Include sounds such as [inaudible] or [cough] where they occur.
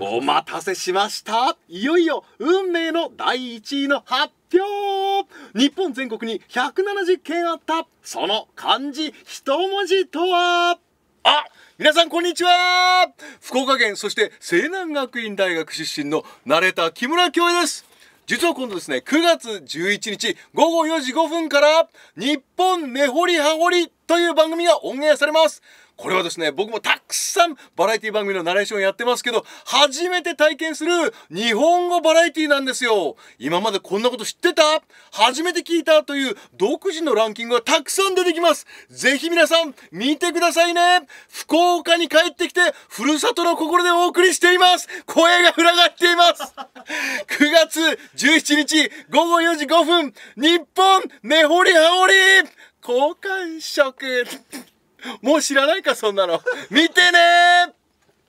お待たせしましたいよいよ運命の第1位の発表日本全国に170件あったその漢字一文字とはあ皆さんこんにちは福岡県そして西南学院大学出身の慣れた木村京也です実は今度ですね、9月11日午後4時5分から、日本根掘り葉掘りという番組がオンエアされます。これはですね、僕もたくさんバラエティ番組のナレーションやってますけど、初めて体験する日本語バラエティなんですよ。今までこんなこと知ってた初めて聞いたという独自のランキングがたくさん出てきます。ぜひ皆さん見てくださいね。福岡に帰ってきて、ふるさとの心でお送りしています。声が裏がっています。9月17日午後4時5分、日本根掘り葉掘り交換食 [laughs] もう知らないか、そんなの。見てね